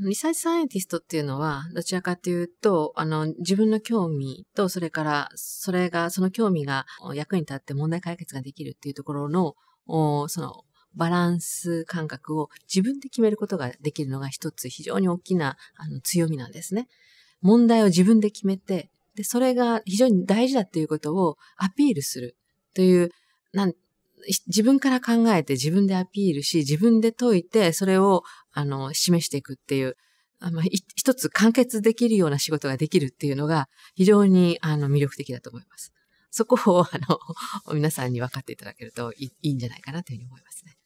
リサーチサイエンティストっていうのは、どちらかというと、あの、自分の興味と、それから、それが、その興味が役に立って問題解決ができるっていうところの、その、バランス感覚を自分で決めることができるのが一つ非常に大きなあの強みなんですね。問題を自分で決めて、で、それが非常に大事だっていうことをアピールするという、なん自分から考えて自分でアピールし、自分で解いて、それを、あの、示していくっていう、あまあ、一つ完結できるような仕事ができるっていうのが、非常に、あの、魅力的だと思います。そこを、あの、皆さんに分かっていただけるといいいんじゃないかなというふうに思いますね。